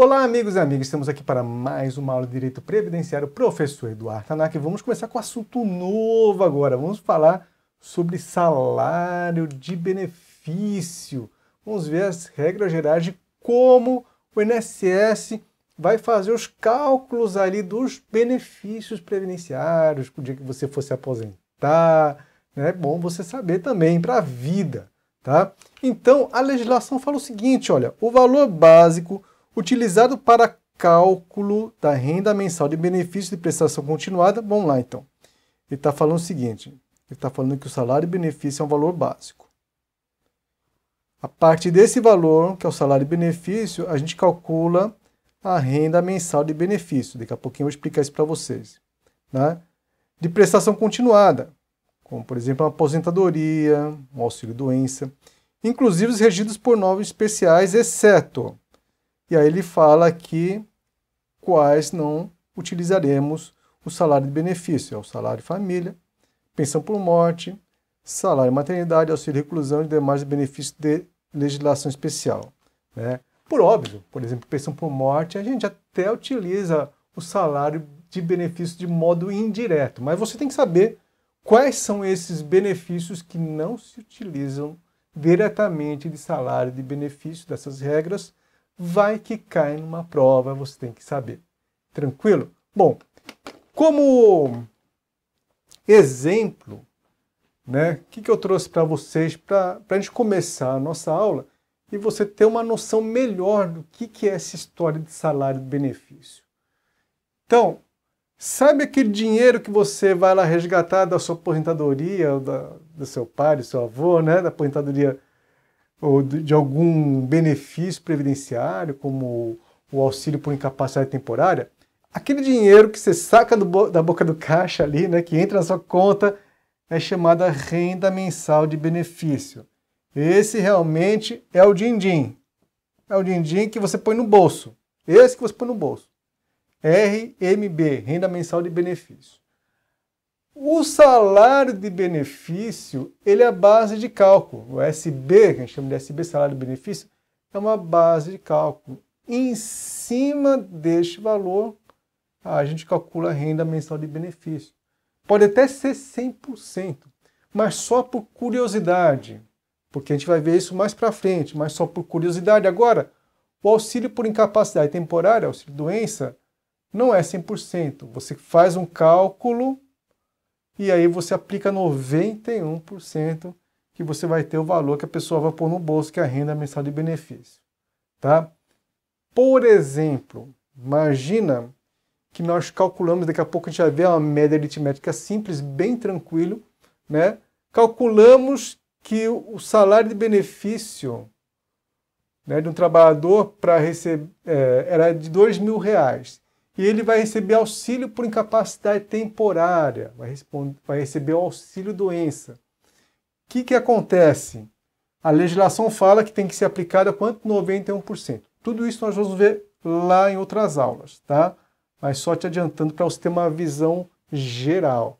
Olá, amigos e amigas, estamos aqui para mais uma aula de Direito Previdenciário, professor Eduardo Tanaka. Vamos começar com um assunto novo agora. Vamos falar sobre salário de benefício. Vamos ver as regras gerais de como o INSS vai fazer os cálculos ali dos benefícios previdenciários, o dia que você fosse aposentar. Né? É bom você saber também para a vida, tá? Então, a legislação fala o seguinte, olha, o valor básico utilizado para cálculo da renda mensal de benefício de prestação continuada. Vamos lá, então. Ele está falando o seguinte, ele está falando que o salário e benefício é um valor básico. A partir desse valor, que é o salário e benefício, a gente calcula a renda mensal de benefício. Daqui a pouquinho eu vou explicar isso para vocês. Né? De prestação continuada, como por exemplo uma aposentadoria, um auxílio-doença, inclusive os regidos por novos especiais, exceto e aí ele fala que quais não utilizaremos o salário de benefício, é o salário família, pensão por morte, salário maternidade, auxílio reclusão e demais benefícios de legislação especial. Né? Por óbvio, por exemplo, pensão por morte, a gente até utiliza o salário de benefício de modo indireto, mas você tem que saber quais são esses benefícios que não se utilizam diretamente de salário de benefício dessas regras vai que cai numa prova, você tem que saber. Tranquilo? Bom, como exemplo, né, o que, que eu trouxe para vocês para a gente começar a nossa aula e você ter uma noção melhor do que, que é essa história de salário e benefício. Então, sabe aquele dinheiro que você vai lá resgatar da sua aposentadoria, da, do seu pai, do seu avô, né, da aposentadoria ou de algum benefício previdenciário, como o auxílio por incapacidade temporária, aquele dinheiro que você saca bo da boca do caixa ali, né, que entra na sua conta, é chamada renda mensal de benefício. Esse realmente é o din-din. É o din-din que você põe no bolso. Esse que você põe no bolso. RMB, renda mensal de benefício. O salário de benefício, ele é a base de cálculo. O SB, que a gente chama de SB, salário de benefício, é uma base de cálculo. Em cima deste valor, a gente calcula a renda mensal de benefício. Pode até ser 100%, mas só por curiosidade, porque a gente vai ver isso mais para frente, mas só por curiosidade. Agora, o auxílio por incapacidade temporária, auxílio doença, não é 100%. Você faz um cálculo e aí você aplica 91% que você vai ter o valor que a pessoa vai pôr no bolso, que é a renda mensal de benefício, tá? Por exemplo, imagina que nós calculamos, daqui a pouco a gente vai ver uma média aritmética simples, bem tranquilo, né? Calculamos que o salário de benefício né, de um trabalhador para receber é, era de dois mil reais e ele vai receber auxílio por incapacidade temporária, vai, vai receber o auxílio doença. O que, que acontece? A legislação fala que tem que ser aplicada quanto 91%. Tudo isso nós vamos ver lá em outras aulas, tá? Mas só te adiantando para você ter uma visão geral.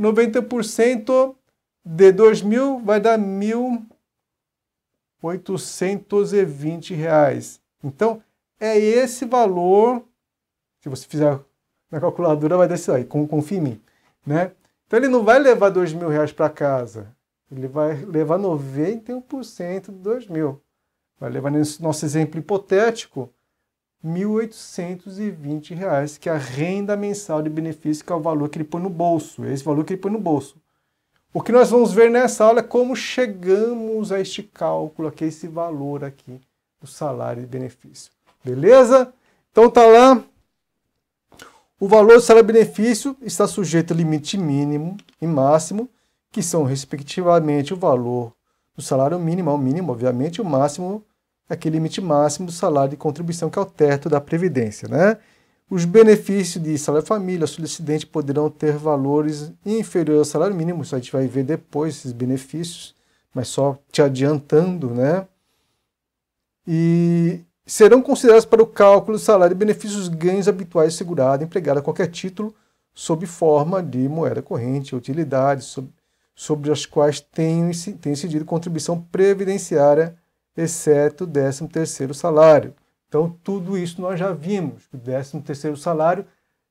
90% de 2.000 vai dar 1.820 reais. Então, é esse valor se você fizer na calculadora, vai dar isso aí, confia em mim. Né? Então ele não vai levar dois mil reais para casa. Ele vai levar 91% de dois mil. Vai levar, nesse nosso exemplo hipotético, R$ 1.820, reais, que é a renda mensal de benefício, que é o valor que ele põe no bolso. É esse valor que ele põe no bolso. O que nós vamos ver nessa aula é como chegamos a este cálculo aqui, é esse valor aqui do salário e benefício. Beleza? Então tá lá o valor do salário-benefício está sujeito a limite mínimo e máximo, que são, respectivamente, o valor do salário mínimo, ao mínimo, obviamente, e o máximo, aquele limite máximo do salário de contribuição, que é o teto da Previdência. Né? Os benefícios de salário-família, solicitante poderão ter valores inferiores ao salário mínimo, isso a gente vai ver depois, esses benefícios, mas só te adiantando, né? E serão considerados para o cálculo do salário e benefícios ganhos habituais segurado empregado a qualquer título sob forma de moeda corrente, utilidades sob, sobre as quais tenha incidido contribuição previdenciária, exceto o 13 salário. Então, tudo isso nós já vimos. O 13 terceiro salário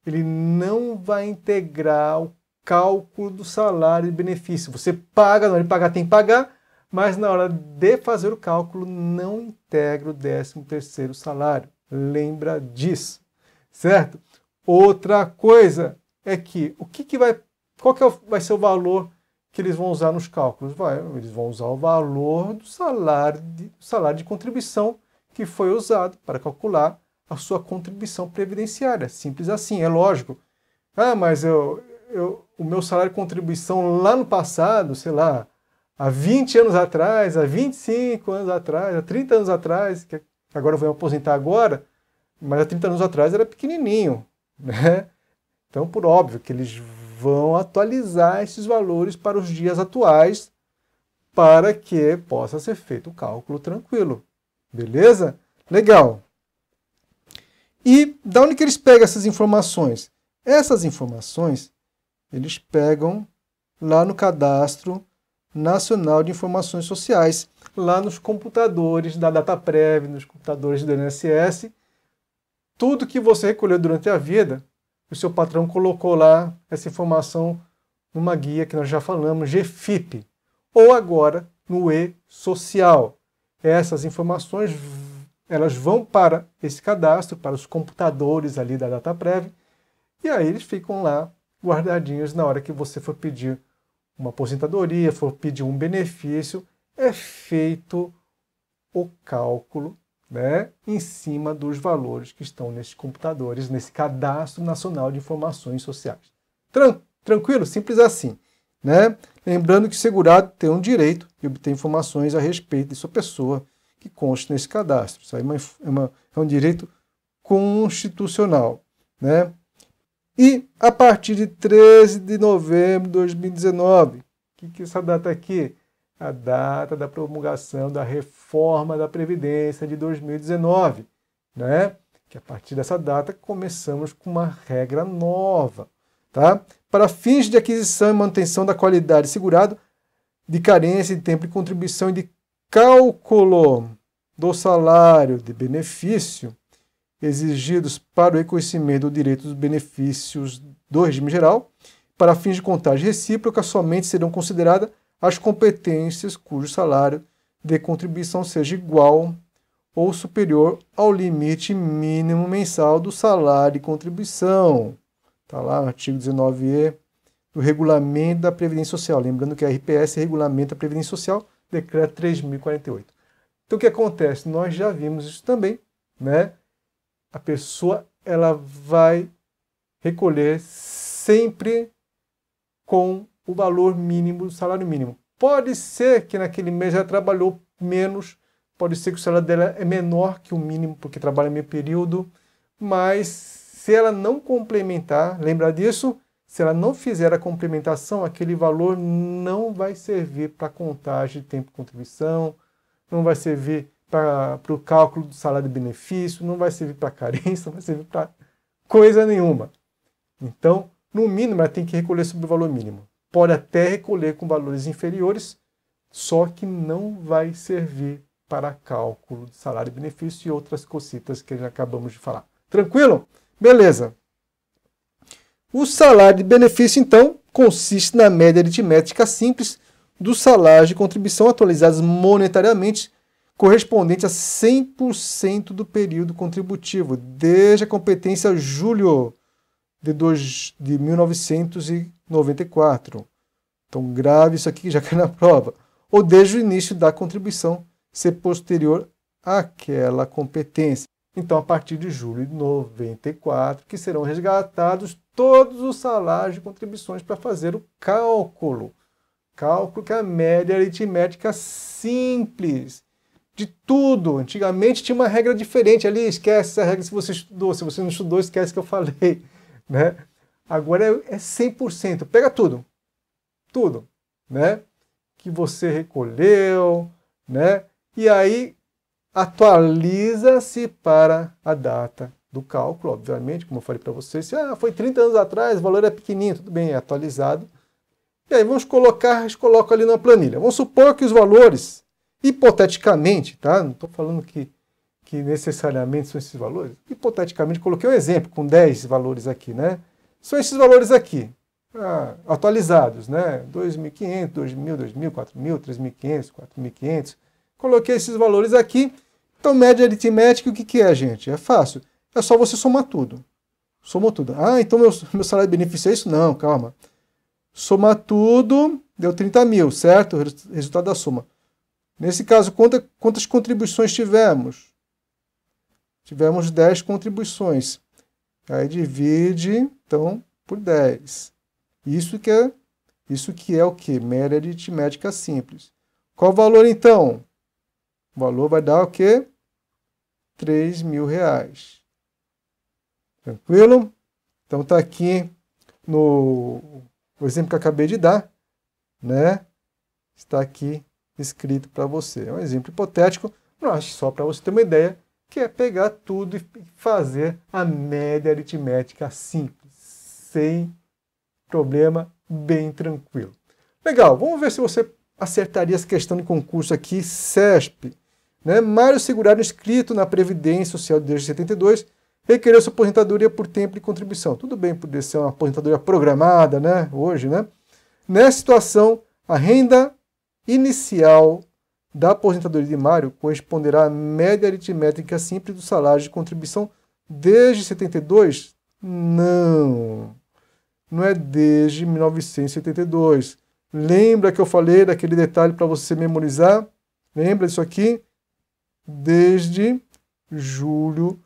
ele não vai integrar o cálculo do salário e benefício. Você paga, não hora de pagar tem que pagar, mas na hora de fazer o cálculo não integra o 13º salário. Lembra disso, certo? Outra coisa é que o que, que vai, qual que é vai ser o valor que eles vão usar nos cálculos? Vai, eles vão usar o valor do salário de, salário de contribuição que foi usado para calcular a sua contribuição previdenciária. Simples assim, é lógico. Ah, mas eu, eu, o meu salário de contribuição lá no passado, sei lá, há 20 anos atrás, há 25 anos atrás, há 30 anos atrás, que agora eu vou me aposentar agora, mas há 30 anos atrás era pequenininho, né? Então, por óbvio que eles vão atualizar esses valores para os dias atuais, para que possa ser feito o cálculo tranquilo. Beleza? Legal. E da onde que eles pegam essas informações? Essas informações eles pegam lá no cadastro Nacional de Informações Sociais, lá nos computadores da DataPrev, nos computadores do INSS. Tudo que você recolheu durante a vida, o seu patrão colocou lá essa informação numa guia que nós já falamos, GFIP, ou agora no e-social. Essas informações elas vão para esse cadastro, para os computadores ali da DataPrev, e aí eles ficam lá guardadinhos na hora que você for pedir uma aposentadoria, for pedir um benefício, é feito o cálculo né, em cima dos valores que estão nesses computadores, nesse cadastro nacional de informações sociais. Tran tranquilo? Simples assim. Né? Lembrando que o segurado tem um direito de obter informações a respeito de sua pessoa que conste nesse cadastro. Isso aí é, uma, é, uma, é um direito constitucional. Né? E a partir de 13 de novembro de 2019, o que, que é essa data aqui? A data da promulgação da reforma da Previdência de 2019, né? que a partir dessa data começamos com uma regra nova. Tá? Para fins de aquisição e manutenção da qualidade segurado, de carência de tempo de contribuição e de cálculo do salário de benefício, exigidos para o reconhecimento do direito dos benefícios do regime geral, para fins de contagem recíproca, somente serão consideradas as competências cujo salário de contribuição seja igual ou superior ao limite mínimo mensal do salário de contribuição. Está lá no artigo 19E do Regulamento da Previdência Social. Lembrando que a RPS é Regulamento da Previdência Social, decreto 3048. Então o que acontece? Nós já vimos isso também, né? a pessoa ela vai recolher sempre com o valor mínimo do salário mínimo. Pode ser que naquele mês ela trabalhou menos, pode ser que o salário dela é menor que o mínimo, porque trabalha meio período, mas se ela não complementar, lembra disso? Se ela não fizer a complementação, aquele valor não vai servir para contagem de tempo de contribuição, não vai servir para o cálculo do salário-benefício, não vai servir para carência, não vai servir para coisa nenhuma. Então, no mínimo, ela tem que recolher sobre o valor mínimo. Pode até recolher com valores inferiores, só que não vai servir para cálculo de salário-benefício e outras cocitas que acabamos de falar. Tranquilo? Beleza. O salário de benefício, então, consiste na média aritmética simples dos salários de contribuição atualizados monetariamente correspondente a 100% do período contributivo, desde a competência julho de, dois, de 1994. Então, grave isso aqui que já cai na prova. Ou desde o início da contribuição ser posterior àquela competência. Então, a partir de julho de 94, que serão resgatados todos os salários e contribuições para fazer o cálculo. Cálculo que é a média aritmética simples de tudo. Antigamente tinha uma regra diferente ali, esquece essa regra se você estudou, se você não estudou, esquece que eu falei, né? Agora é, é 100%, pega tudo, tudo, né? Que você recolheu, né? E aí atualiza-se para a data do cálculo, obviamente, como eu falei para vocês, se ah, foi 30 anos atrás, o valor é pequenininho, tudo bem, é atualizado. E aí vamos colocar, a gente coloca ali na planilha. Vamos supor que os valores hipoteticamente, tá? Não estou falando que, que necessariamente são esses valores. Hipoteticamente, coloquei um exemplo com 10 valores aqui, né? São esses valores aqui, ah, atualizados, né? 2.500, 2.000, 2.000, 4.000, 3.500, 4.500. Coloquei esses valores aqui. Então, média aritmética, o que, que é, gente? É fácil. É só você somar tudo. Somou tudo. Ah, então meu, meu salário de benefício é isso? Não, calma. Somar tudo, deu 30 mil, certo? Resultado da soma. Nesse caso, quanta, quantas contribuições tivemos? Tivemos 10 contribuições. Aí divide, então, por 10. Isso que é, isso que é o que? Média aritmética simples. Qual o valor, então? O valor vai dar o quê? 3 mil reais. Tranquilo? Então está aqui no o exemplo que eu acabei de dar, né? Está aqui escrito para você. É um exemplo hipotético, mas só para você ter uma ideia, que é pegar tudo e fazer a média aritmética simples, sem problema, bem tranquilo. Legal, vamos ver se você acertaria essa questão de concurso aqui, SESP. Né? Mário Segurado, inscrito na Previdência Social desde 72, requereu sua aposentadoria por tempo de contribuição. Tudo bem poder ser uma aposentadoria programada, né? Hoje, né? Nessa situação, a renda inicial da aposentadoria de Mário corresponderá à média aritmética simples do salário de contribuição desde 72? Não. Não é desde 1972. Lembra que eu falei daquele detalhe para você memorizar? Lembra disso aqui? Desde julho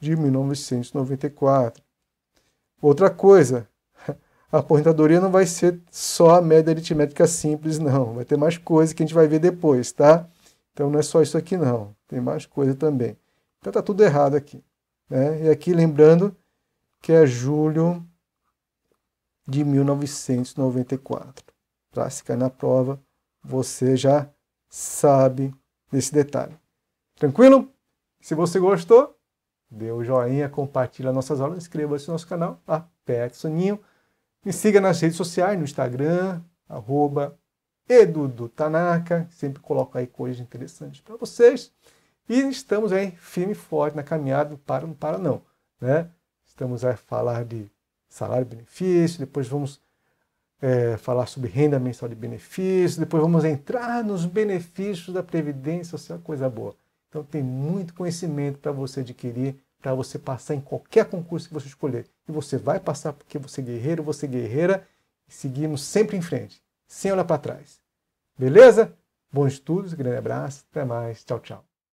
de 1994. Outra coisa, a aposentadoria não vai ser só a média aritmética simples, não. Vai ter mais coisa que a gente vai ver depois, tá? Então não é só isso aqui, não. Tem mais coisa também. Então tá tudo errado aqui. Né? E aqui lembrando que é julho de 1994. Para tá? se cair na prova, você já sabe desse detalhe. Tranquilo? Se você gostou, dê o um joinha, compartilha nossas aulas, inscreva-se no nosso canal, aperte o sininho me siga nas redes sociais, no Instagram, arroba edudotanaka, sempre coloco aí coisas interessantes para vocês. E estamos aí firme e forte na caminhada, para, não para não. Né? Estamos a falar de salário e benefício, depois vamos é, falar sobre renda mensal de benefício, depois vamos entrar nos benefícios da Previdência Social, é coisa boa. Então tem muito conhecimento para você adquirir para você passar em qualquer concurso que você escolher. E você vai passar porque você é guerreiro, você é guerreira, e seguimos sempre em frente, sem olhar para trás. Beleza? Bons estudos, grande abraço, até mais, tchau, tchau.